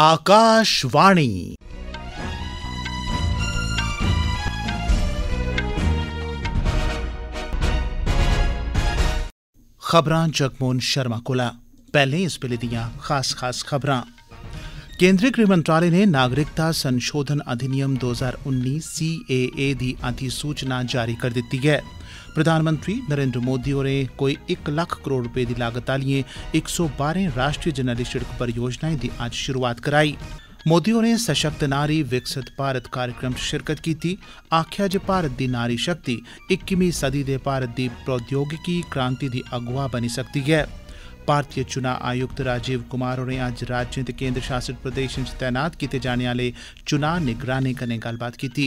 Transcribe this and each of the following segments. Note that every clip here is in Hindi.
आकाशवाणी खबरां जगमोहन शर्मा कोला पहले इस बेले दियां खास खास खबरां केंद्रीय गृह मंत्रालय ने नागरिकता संशोधन अधिनियम 2019 हजार उन्नीस सी ए अधिसूचना जारी कर दी है प्रधानमंत्री नरेन्द्र मोदी होरें कोई इक लक्ख करोड़ रपे दी लागत आलिएं इक सौ बारें राष्ट्रीय जरनैली सिड़क परियोजनाएं दी अज्ज शुरूआत कराई मोदी होरें सशक्त नारी विकसित भारत कार्यक्रम च शिरकत कीती आखेआ जे भारत दी नारी शक्ति इक्कीवीं सदी दे भारत दी प्रौद्योगिकी क्रांति दी अगुवा बनी सकदी ऐ भारतीय चुनां आयुक्त राजीव कुमार होरें अज्ज राज्यें ते केन्द्र शासित प्रदेशें च तैनात कीते जाने आले चुनां निगरानें कन्नै गल्लबात कीती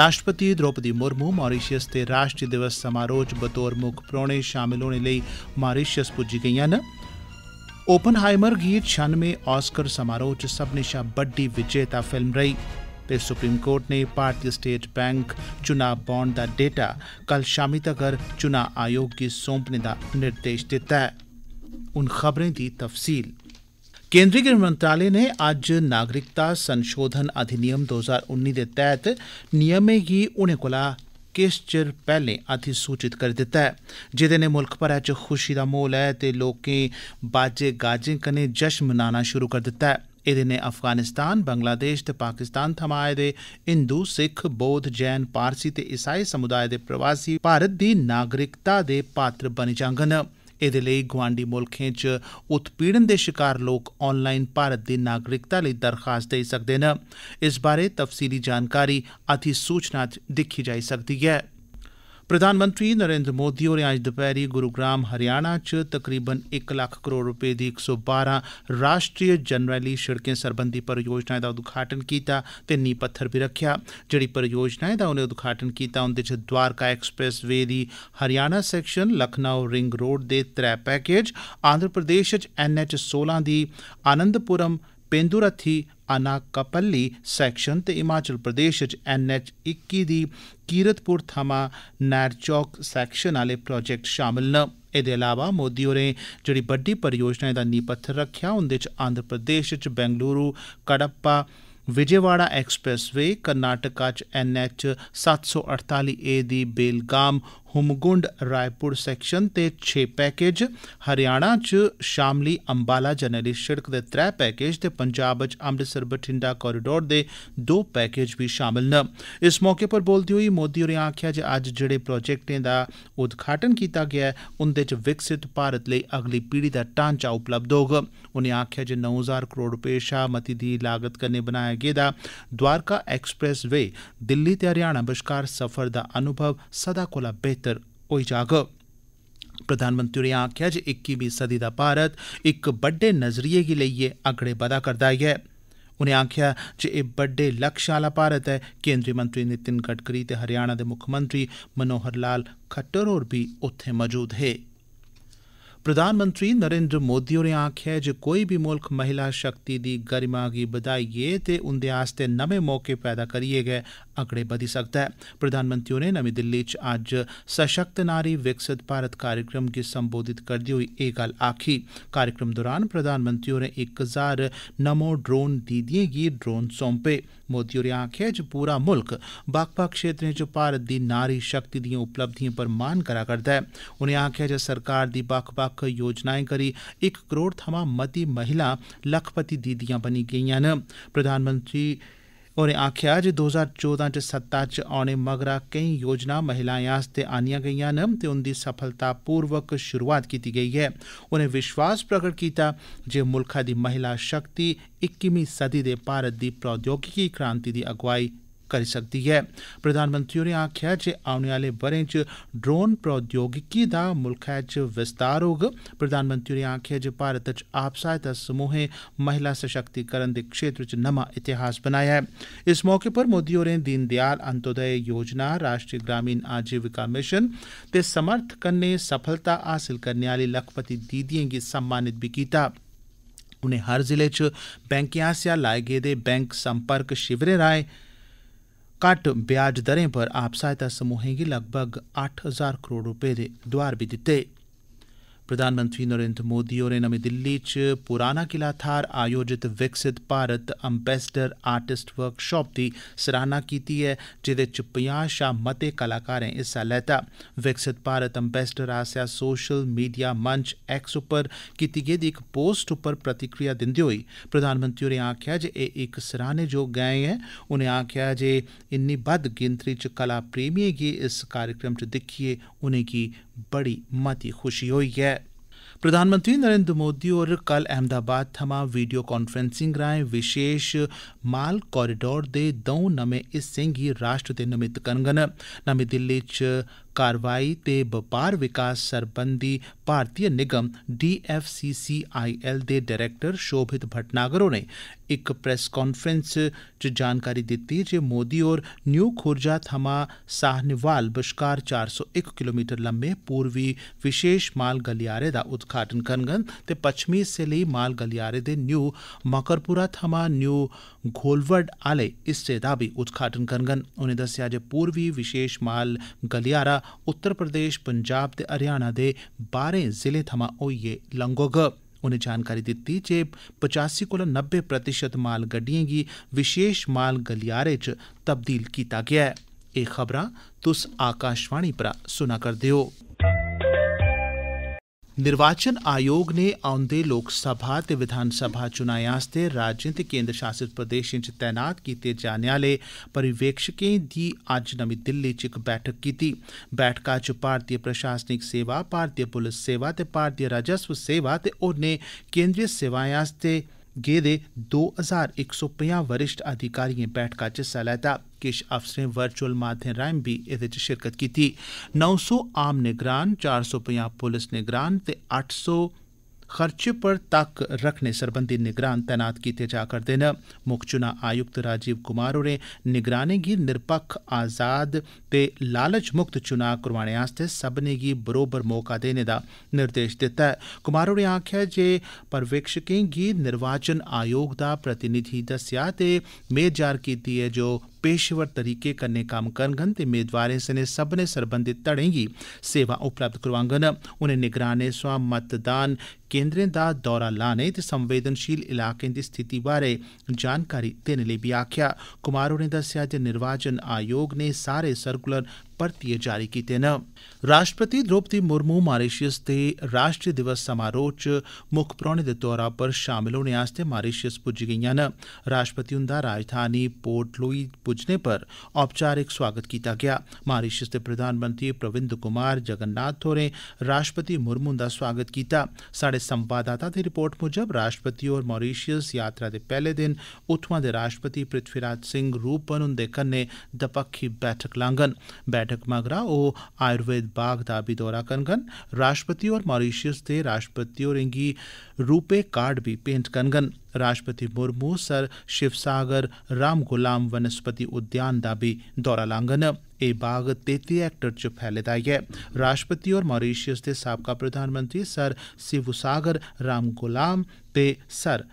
राष्ट्रपति द्रौपदी मुर्मू मारिशियस दे राष्ट्रीय दिवस समारोह च बतौर मुक्ख परौह्ने शामल होने लेई मारिशियस पुज्जी गेइयां न ओपन हाइमर गी छियानवे ऑस्कर समारोह च सब्मनें शा बड्डी विजेता फिल्म रही ते सुप्रीम कोर्ट ने भारतीय स्टेट बैंक चुनाव बांड दा डेटा कल शामी तगर चुनाव आयोग गी सौंपने दा निर्देश दित्ता ऐ उन खबरें दी तफसील केंद्री गृह मंत्रालय नै अज्ज नागरिकता संशोधन अधिनियम 2019 दे तैह्त नियमें गी हुनै कोला किश चिर पैह्ले अधिसूचित करी दित्ता ऐ जेह्दे नै मुल्ख भरै च खुशी दा माहौल ऐ ते लोकें बाजे गाजें कन्नै जश्न मनाना शुरू करी दित्ता ऐ एह्दे नै अफगानिस्तान बंगलादेश ते पाकिस्तान थमां आए दे हिंदू सिख बौद्ध जैन पारसी ते ईसाई समुदाय दे प्रवासी भारत दी नागरिकता दे पात्र बनी जाङन एह्दे लेई गोआंडी मुल्खें च उत्पीड़न दे शिकार लोक ऑनलाईन भारत दी नागरिकता लेई दरखास्त देई सकदे न इस बारै तफसीली जानकारी अधिसूचना च दिक्खी जाई सकदी ऐ प्रधानमंत्री नरेन्द्र मोदी होरें अज्ज दपैहरी गुरुग्राम हरियाणा च तकरीबन इक लक्ख करोड़ रपे दी इक सौ बारां राष्ट्रीय जरनैली सिड़कें सरबंधी परियोजनाएं दा उद्घाटन कीता ते नींह पत्थर बी रक्खेआ जेड़ी परियोजनाएं दा उनें उद्घाटन कीता उन्दे च द्वारका एक्सप्रेस वे दी Haryana section Lucknow ring road दे त्रै पैकेज आंध्र प्रदेश च एन एच सोलां दी आनंदपुरम पेंदुरथी ਅਨਾਕਪੱਲੀ ਸੈਕਸ਼ਨ ਤੇ ਹਿਮਾਚਲ ਪ੍ਰਦੇਸ਼ ਵਿੱਚ ਐਨਐਚ 21 ਦੀ ਕੀਰਤਪੁਰ ਥਮਾ ਨਾਰਚੌਕ ਸੈਕਸ਼ਨ ਵਾਲੇ ਪ੍ਰੋਜੈਕਟ ਸ਼ਾਮਲ ਨ ਇਹਦੇ ਇਲਾਵਾ ਮੋਦੀ ਹੋਰੇ ਜਿਹੜੀ ਵੱਡੀ ਪਰਯੋਜਨਾ ਦਾ ਨੀਂਹ ਪੱਥਰ ਰੱਖਿਆ ਉਹਦੇ ਚ ਆਂਧਰ ਪ੍ਰਦੇਸ਼ ਵਿੱਚ ਬੈਂਗਲੁਰੂ ਕੜੱਪਾ ਵਿਜੇਵਾੜਾ ਐਕਸਪ੍ਰੈਸਵੇ ਕਰਨਾਟਕਾ ਚ ਐਨਐਚ 748 ਏ ਦੀ ਬੇਲਗਾਮ ਹੁਮਗੁੰਡ ਰਾਏਪੁਰ ਸੈਕਸ਼ਨ ਤੇ 6 ਪੈਕੇਜ ਹਰਿਆਣਾ ਚ ਸ਼ਾਮਲੀ ਅੰਬਾਲਾ ਜਨਰਲੀ ਸੜਕ ਦੇ 3 ਪੈਕੇਜ ਤੇ ਪੰਜਾਬ ਚ ਅੰਮ੍ਰਿਤਸਰ ਬਠਿੰਡਾ ਕੋਰੀਡੋਰ ਦੇ 2 ਪੈਕੇਜ ਵੀ ਸ਼ਾਮਲ ਨੇ ਇਸ ਮੌਕੇ ਪਰ ਬੋਲਦੀ ਹੋਈ ਮੋਦੀ ਹੋਰੇ ਆਖਿਆ ਜੇ ਅੱਜ ਜਿਹੜੇ ਪ੍ਰੋਜੈਕਟਾਂ ਦਾ ਉਦਘਾਟਨ ਕੀਤਾ ਗਿਆ ਉਹਦੇ ਚ ਵਿਕਸਿਤ ਭਾਰਤ ਲਈ ਅਗਲੀ ਪੀੜ੍ਹੀ ਦਾ ਟਾਂਚਾ ਉਪਲਬਧ ਹੋਗਾ ਉਹਨੇ ਆਖਿਆ ਜੇ 9000 ਕਰੋੜ ਰੁਪਏ ਸ਼ਾਮਤੀ ਦੀ ਲਾਗਤ ਕਰਨੇ ਬਣਾਇਆ ਗਿਆ ਦਾ ਦਵਾਰਕਾ ਐਕਸਪ੍ਰੈਸ ਵੇ ਦਿੱਲੀ ਤੇ ਹਰਿਆਣਾ ਵਿਚਕਾਰ ਸਫ਼ਰ ਦਾ ਅਨੁਭਵ ਸਦਾ ਕੋਲਾ ਬੇਹਤਰ बेहतर होई जाग प्रधानमंत्री होरें आक्खेआ जे इक्कीवीं सदी दा भारत इक बड्डे नजरिए गी लेइयै अगड़े बधा करदा ऐ उनें आक्खेआ जे एह् बड्डे लक्ष्य आला भारत ऐ केंद्रीय मंत्री नितिन गडकरी ते हरियाणा दे मुक्खमंत्री मनोहर लाल खट्टर होर बी उत्थे मजूद हे प्रधानमंत्री नरेन्द्र मोदी होरें आक्खेआ ऐ जे कोई बी मुल्ख महिला शक्ति दी गरिमा गी बधाइयै ते उंदे आस्तै नमें मौके पैदा करियै गै अगड़े बधी सकदा ऐ प्रधानमंत्री होरें नमीं दिल्ली च अज्ज सशक्त नारी विकसित भारत कार्यक्रम गी संबोधित करदे होई एह् गल्ल आखी कार्यक्रम दौरान प्रधानमंत्री होरें इक हजार नमो ड्रोन दीदिएं गी ड्रोन सौंपे मोदी होरें आखेआ जे पूरा मुल्ख बक्ख बक्ख क्षेत्रें च भारत दी नारी शक्ति दिएं उपलब्धिएं पर मान करा करदा ऐ उनें आखेआ जे सरकार दी बक्ख बक्ख योजनाएं करी इक करोड़ थमां मती महिलां लखपति दीदियां बनी गेईआं न प्रधानमंत्री उनें आक्खेआ जे दो ज्हार चौदां च सत्ता च औने मगरा केई योजना महिलाएं आस्तै आनियां गेइयां न ते उन्दी सफलतापूर्वक शुरूआत कीती गेई ऐ उनें विश्वास प्रगट कीता जे मुल्खै दी महिला शक्ति इक्कीवीं सदी दे भारत दी प्रौद्योगिकी क्रांति दी अगुवाई करी सकदी ऐ प्रधानमंत्री होरें आक्खेआ जे औने आह्ले ब'रे च ड्रोन प्रौद्योगिकी दा मुल्खै च विस्तार होग प्रधानमंत्री होरें आक्खेआ जे भारत च आप सहायता समूहें महिला सशक्तिकरण दे क्षेत्र च नमां इतिहास बनाया ऐ इस मौके पर मोदी होरें दीन दयाल अंतोदय योजना राश्ट्री ग्रामीण आजीविका मिशन ते समर्थ कन्नै सफलता हासल करने आह्ली लक्खपति दीदियें गी सम्मानित बी कीता उनें हर जिले च बैंकें आसेआ लाए गेदे बैंक सम्पर्क शिविरें राएं घट्ट ब्याज दरें पर आप सहायता समूहें लगभग अट्ठ हजार करोड़ रपे दे भी बी प्रधानमंत्री नरेन्द्र मोदी होरें नमीं दिल्ली च पुराना किला थाहर आयोजित विकसित भारत अम्बेसडर आर्टिस्ट वर्कशाप दी सराहना कीती ऐ जेदे च शा मते कलाकारें हिस्सा लैता विकसित भारत अम्बेसडर आसेआ सोशल मीडिया मंच एक्स उप्पर कीती गेदी इक पोस्ट उप्पर प्रतिक्रिया दिंदे होई प्रधानमंत्री होरें आखेआ जे एह् इक सराहने जोग गैं ऐ उनें आखेआ जे इन्नी बद्ध गिनतरी च कला प्रेमिएं गी इस कार्यक्रम च दिक्खियै उनेंगी बड़ी मती खुशी होई ऐ प्रधानमंत्री नरेन्द्र मोदी होर कल अहमदाबाद थमां वीडियो कांफ्रैंसिंग राएं विशेष माल कारीडोर दे दौं नमें हिस्सें गी राष्ट्र दे नमित करङन नमीं दिल्ली च कार्रवाई ते बपार विकास सरबंधी भारतीय निगम डीएफसीसीआईएल दे डरैक्टर शोभित भटनागर होरें इक प्रैस कांफ्रेंस च जानकारी दित्ती जे मोदी होर न्यू खुर्जा थमां साहनिवाल बश्कार चार सौ इक किलोमीटर लम्मे पूर्वी विशेष माल गलियारे दा उद्घाटन करङन ते पच्छमी हिस्से लेई माल गलियारे दे न्यू मकरपुरा थमां न्यू घोलवड आले हिस्से दा बी उद्घाटन करङन उनें दस्सेआ जे पूर्वी विशेष माल गलियारा उत्तर प्रदेश पंजाब ते हरियाणा दे बाहरें जिलें थमां होइयै लंगोग उनें जानकारी दित्ती जे पचासी कोला नब्बे प्रतिशत माल गड्डिएं गी विशेष माल गलियारे च तब्दील कीता गेआ ऐ एह् खबरां तुस आकाशवाणी परा सुना करदे ओ निर्वाचन आयोग ने औंदे लोकसभा ते विधानसभा चुनाएं आस्तै राज्यें ते केंद्र शासित प्रदेशें च तैनात कीते जाने आले पर्यवेक्षकें दी अज्ज नमीं दिल्ली च इक बैठक कीती बैठका च भारतीय प्रशासनिक सेवा भारतीय पुलस सेवा ते भारतीय राजस्व सेवा ते होरनें केन्द्रीय सेवाएं आस्तै गेदे दो हजार इक सौ पंजाह वरिष्ठ अधिकारिएं बैठका च हिस्सा लैता किश अफसरें वर्चुअल माध्यम राएं बी एह्दे च शिरकत कीती नौ सौ आम निगरान चार सौ पंजाह् पुलस निगरान ते अट्ठ सौ खर्चे पर तक्क रक्खने सरबंधी निगरान तैनात कीते जा'रदे न मुक्ख चुनां आयुक्त राजीव कुमार होरें निगरानें गी निरपक्ख आजाद ते लालच मुक्त चुनां करोआने आस्तै सब्भनें गी बरोबर मौका देने दा निर्देश दित्ता ऐ कुमार होरें आक्खेआ जे पर्यवेक्षकें गी निर्वाचन आयोग दा प्रतिनिधि दस्सेआ ते मेद जाह्र कीती ऐ जे पेशेवर तरीके कन्नै कम्म करङन ते मेदवारें सने सब्बनें सरबंधत धड़ें गी सेवां उपलब्ध करोआङन उनें निगरानें सोयां मतदान केन्द्रें दा दौरा लाने ते संवेदनशील इलाकें दी स्थिति बारै जानकारी देने लेई बी आक्खेआ कुमार होरें दस्सेआ जे निर्वाचन आयोग नै सारे सर्कुलर परतियै जारी कीते न राष्ट्रपति द्रौपदी मुर्मू मारिशियस दे राष्ट्रीय दिवस समारोह च मुक्ख परौहने दे तौरा पर शामल होने आस्तै मारिशियस पुज्जी गेइयां न राष्ट्रपति हुंदा राजधानी पोर्ट लुई पुज्जने पर औपचारिक स्वागत कीता गेआ मारिशियस दे प्रधानमंत्री प्रविंद कुमार जगन्नाथ होरें राष्ट्रपति मुर्मू हुंदा स्वागत कीता साढ़े संवाददाता दी रिपोर्ट मुजब राष्ट्रपति होर मारिशियस यात्रा दे पैहले दिन उत्थुआं दे राष्ट्रपति पृथ्वीराज सिंह रूपन हुंदे कन्नै दपक्खी बैठक लांगन बैठक मगरा ओह् आयुर्वेद बाग दा बी दौरा करगन राष्ट्रपति होर मारीशियस दे राष्ट्रपति होरें गी रूपे कार्ड बी भेंट करगन राष्ट्रपति मुर्मू सर शिवसागर राम गुलाम वनस्पति उद्यान दा बी दौरा लाङन एह् बाग तेती हेक्टर च फैले दा ऐ राष्ट्रपति होर मारीशियस दे साबका प्रधानमंत्री सर शिवसागर राम गुलाम ते सर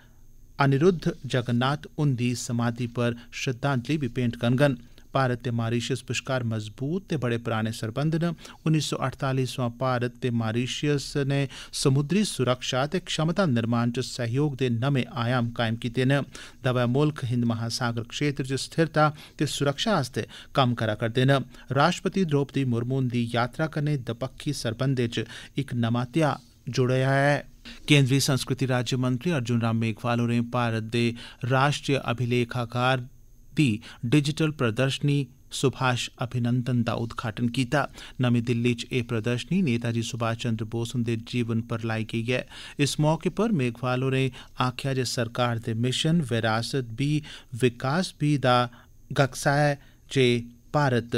अनिरुद्ध जगन्नाथ हुंदी समाधि पर श्रद्धांजलि बी भेंट करगन भारत ते मारीशियस बश्कार मजबूत ते बड़े पराने सरबंध न उन्नीस सौ अठताली भारत ते मारीशियस नै समुद्री सुरक्षा ते क्षमता निर्माण च सहयोग दे नमें आयाम कायम कीते न दवै मुल्ख हिंद महासागर क्षेत्र च स्थिरता ते सुरक्षा आस्तै कम्म करा करदे न राष्ट्रपति द्रौपदी मुर्मू हुंदी यात्रा कन्नै दपक्खी सरबंधें च इक नमां ध्याऽ जुड़ेआ ऐ केंद्री संस्कृति राज्यमंत्री अर्जुन राम मेघवाल होरें भारत दे राष्ट्रीय अभिलेखागार दी डिजिटल प्रदर्शनी सुभाष अभिनंदन का उद्घाटन किया नमी दिल्ली च एह् प्रदर्शनी नेताजी सुभाष चंद्र बोस हुंदे जीवन पर लाई गई है इस मौके पर मेघवाल होरें आखेआ जे सरकार दे मिशन विरासत बी विकास बी दा गक्सा है जे भारत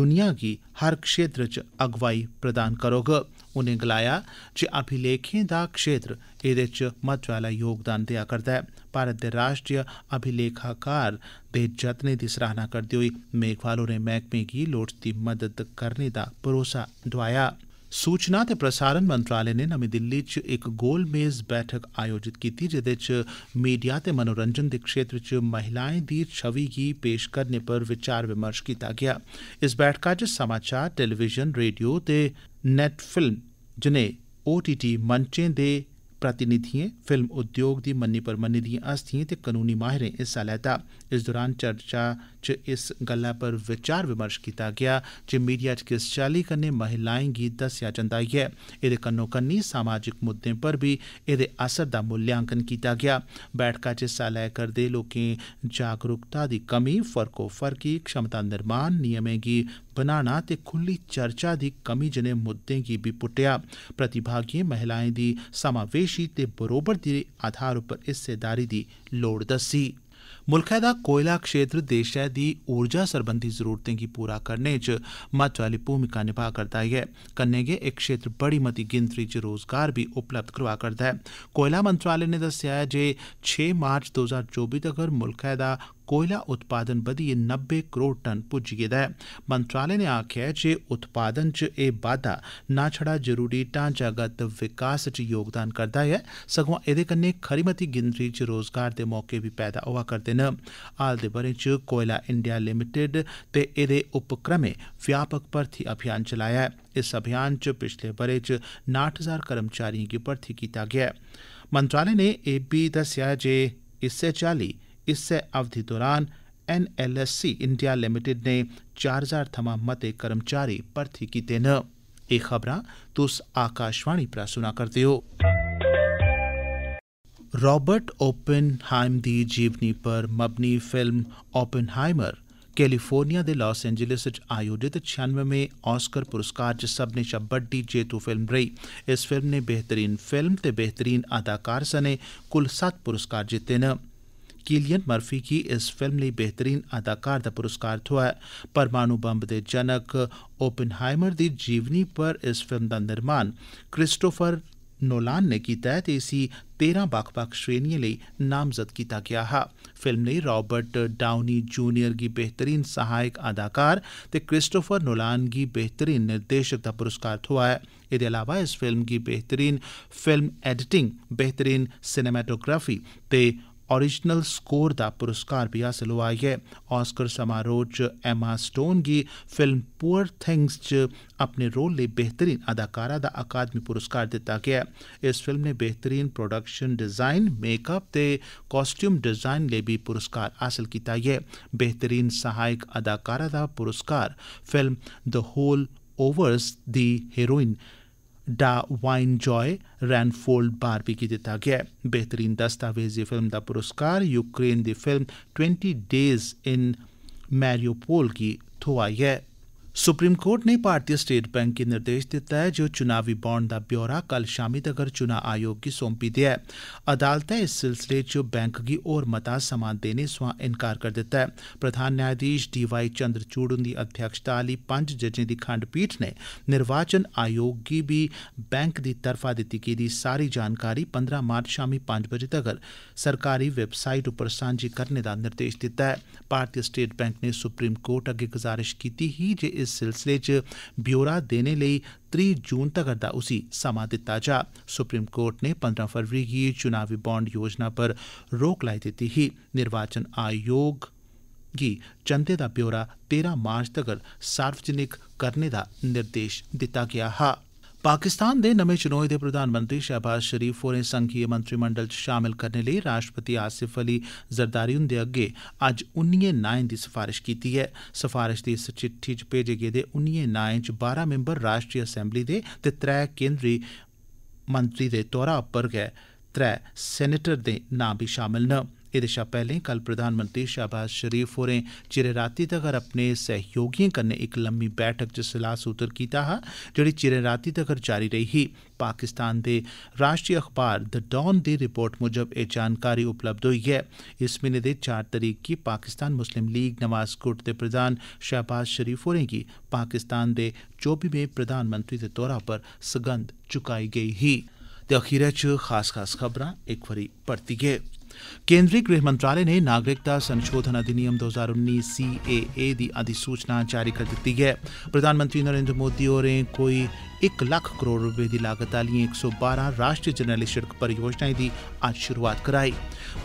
दुनिया गी हर क्षेत्र च अगुवाई प्रदान करोग उनें गलाया जे अभिलेखें दा क्षेत्र एह्दे च महत्वै आला योगदान देआ करदा ऐ भारत दे राष्ट्रीय अभिलेखाकार दे जतने दी सराहना करदे होई मेघवाल होरें मैह्कमे गी लोड़चदी मदद करने दा भरोसा दोआया ऐ सूचना ते प्रसारण मंत्रालय नै नमीं दिल्ली च इक गोलमेज बैठक आयोजित कीती जेदे च मीडिया ते मनोरंजन दे क्षेत्र च महिलाएं दी छवि गी पेश करने पर विचार विमर्श कीता गेआ इस बैठका च समाचार टेलीविजन रेडियो ते नेट फिल्म जनेह ओ मंचें दे प्रतिनिधिएं फिल्म उद्योग दी मन्नी परमन्नी दिएं हस्तिएं ते कनूनी माहिरें हिस्सा लैता इस दौरान चर्चा च इस गल्लै पर विचार विमर्श कीता गेआ जे मीडिया च किस चाल्ली कन्नै महिलाएं गी दस्सेआ जंदा ऐ एह्दे कन्नोकन्नी सामाजिक मुद्दें पर बी एह्दे असर दा मूल्यांकन कीता गेआ बैठका च हिस्सा लै करदे लोकें जागरूकता दी कमी फर्कोफर्की क्षमता निर्माण नियमें गी बनाना ते खुल्ली चर्चा दी कमी जने मुद्दें गी बी पुट्टेआ प्रतिभागिएं महिलाएं दी समावेशी ते बरोबर दे आधार पर हिस्सेदारी दी लोड़ दस्सी मुल्खै दा कोयला क्षेत्र देशै दी ऊर्जा सरबंधी जरूरतें गी पूरा करने च महत्व आली भूमिका निभा करदा ऐ कन्नै गै एह् क्षेत्र बड़ी मती गिनतरी च रोजगार बी उपलब्ध करोआ करदा ऐ कोयला मंत्रालय ने दस्सेआ ऐ जे छे मार्च दो ज्हार चौबी तगर मुल्खै दा कोयला उत्पादन बधियै नब्बे करोड़ टन पुज्जी गेदा ऐ मंत्रालय ने आखेआ ऐ जे उत्पादन च एह् बाद्दा ना छड़ा जरूरी ढांचागत विकास च योगदान करदा ऐ सगुआं एह्दे कन्नै खरी मती गिनतरी च रोजगार दे मौके बी पैदा होआ करदे न हाल दे बरे च कोयला इंडिया लिमिटेड ते एह्दे उपक्रमें व्यापक भर्थी अभियान चलाया ऐ इस अभियान च पिछले ब'रे च नाठ हजार कर्मचारिएं गी भर्थी कीता गेआ ऐ मंत्रालय ने यह दस्सेआ ऐ जे इस्सै चाल्ली इस्सै अवधि दौरान एनएलएससी इंडिया लिमिटेड ने चार हजार थमां मते कर्मचारी भर्थी कीते न एह् खबरां तुस आकाशवाणी परा सुना करदे ओ रॉबर्ट ओपन हाइम दी जीवनी पर मबनी फिल्म ओपन हाइमर कैलिफोर्निया दे लॉस एंजलिस च आयोजित छियानवे ऑस्कर पुरस्कार च सब्मनें शा बड्डी जेतू फिल्म रही इस फिल्म ने बेहतरीन फिल्म ते बेहतरीन अदाकार सने कुल सत्त पुरस्कार जीते न किलियन मर्फी गी इस फिल्म लेई बेहतरीन अदाकार दा पुरस्कार थ्होआ ऐ परमाणु बम्ब दे जनक ओपेनहाइमर दी जीवनी पर इस फिल्म दा निर्माण क्रिस्टोफर नोलान नै कीता ऐ ते इसी तेरां बक्ख बक्ख श्रेणिएं लेई नामजद कीता गेआ हा फिल्म लेई राबर्ट डाउनी जूनियर गी बेहतरीन सहायक अदाकार ते क्रिस्टोफर नोलान गी बेहतरीन निर्देशक दा पुरस्कार थ्होआ ऐ एह्दे अलावा इस फिल्म गी बेहतरीन फिल्म एडिटिंग बेहतरीन सिनेमाटोग्राफी ते ओरिजिनल स्कोर दा पुरस्कार बी हासल होआ ऐ ऑस्कर समारोह च एमा स्टोन गी फिल्म पुअर थिंग्स च अपने रोल लेई बेहतरीन अदाकारा दा अकादमी पुरस्कार दित्ता गेआ इस फिल्म ने बेहतरीन प्रोडक्शन डिजाइन मेकअप ते कॉस्ट्यूम डिजाइन ले बी पुरस्कार हासल कीता ऐ बेहतरीन सहायक अदाकारा दा पुरस्कार फिल्म द होल ओवर्स दी heroine Da'Vine Joy Randolph Barbie गी दित्ता गेआ ऐ बेहतरीन दस्तावेजी फिल्म दा पुरस्कार यूक्रेन दी film Twenty Days in Mariupol गी थ्होआ सुप्रीम कोर्ट ने भारतीय स्टेट बैंक गी निर्देश दित्ता ऐ जे ओह् चुनावी बांड दा ब्यौरा कल शामी तगर चुनाव आयोग गी सौंपी देऐ अदालतै इस सिलसिले च बैंक गी होर मता समान देने सवा इंकार करी दित्ता ऐ प्रधान न्यायाधीश डी वाई चंद्रचूड़ हुंदी अध्यक्षता आली पंज जजें दी खंडपीठ ने निर्वाचन आयोग गी बी बैंक दी तरफा दित्ती गेदी सारी जानकारी पंदरां मार्च शामी पंज बजे तगर सरकारी वैबसाइट उप्पर सांझी करने दा निर्देश दित्ता ऐ भारतीय स्टेट बैंक ने सुप्रीम कोर्ट अग्गे गुजारिश कीती ही जे इस सिलसिले च ब्यौरा देने लेई त्री जून तगर दा उसी समां दित्ता जा सुप्रीम कोर्ट नै पंदरां फरवरी गी चुनावी बांड योजना पर रोक लाई दित्ती ही निर्वाचन आयोग गी चंदे दा ब्यौरा तेरां मार्च तगर सार्वजनिक करने दा निर्देश दित्ता गेआ हा पाकिस्तान दे नमें चनोए दे प्रधानमंत्री शहबाज शरीफ होरें संघीय मंत्रिमंडल च शामल करने लेई राष्ट्रपति आसिफ अली जरदारी हुंदे अग्गे अज्ज उन्निएं नाएं दी सफारश कीती ऐ सफारश दी इस चिट्ठी च भेजे गेदे उन्निएं नाएं च बारां मैम्बर राष्ट्री असैम्बली दे ते त्रै केन्द्री मंत्री दे तौरा पर गै त्रै सैनेटर दे नां बी शामल हे एह्दे शा पैह्ले कल प्रधानमंत्री शाहबाज शरीफ होरें चिरे रातीं तगर अपने सहयोगियों कन्नै इक लम्मी बैठक च सलाह सूत्र कीता हा जेह्ड़ी चिरे रातीं तगर जारी रेई ही पाकिस्तान दे राष्ट्रीय अखबार द डॉन दी रिपोर्ट मुजब एह् जानकारी उपलब्ध होई ऐ इस म्हीने दे चार तरीक गी पाकिस्तान मुस्लिम लीग नवाज गुट दे प्रधान शहबाज शरीफ होरें गी पाकिस्तान दे चौबीमें प्रधानमंत्री दे तौरा पर सगंध चुकाई गेई ही ते अखीरै च खास खास खबरां एक बारी परतियै केंद्रीय गृह मंत्रालय ने नागरिकता संशोधन अधिनियम 2019 सीएए की अधिसूचना जारी करी दित्ती ऐ प्रधानमंत्री नरेंद्र मोदी होरें कोई इक लख करोड़ रपे की लागत एक सौ बारह राष्ट्रीय जरनैली सिड़क परियोजनाएं की अज्ज शुरुआत कराई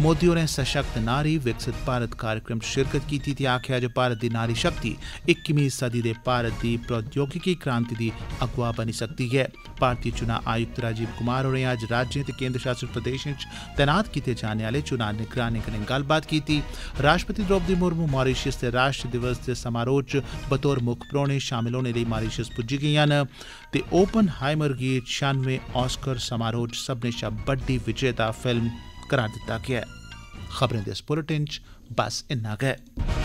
मोदी होरें सशक्त नारी विकसित भारत कार्यक्रम शिरकत की आख्या आखेआ भारत की नारी शक्ति इक्कीवीं सदी दे भारत की प्रौद्योगिकी क्रांति की अगुवा बनी सकदी ऐ भारतीय चुनाव आयुक्त राजीव कुमार होरें अज्ज राज्यें केंद्र शासित प्रदेशें च तैनात किए जाने आह्ले चुनां निगरानी कन्नै गल्लबात कीती राष्ट्रपति द्रौपदी मुर्मू मारिशियस दे राष्ट्र दिवस दे समारोह च बतौर मुक्ख परौह्ने शामल होने लेई मारिशियस पुज्जी गेइयां न ते ओपन हाइमर गी छियानवे ऑस्कर समारोह च सब्मनें शा बड्डी विजेता फिल्म करार दित्ता गेआ ऐ खबरें दे इस बुलेटिन च बस इन्ना गै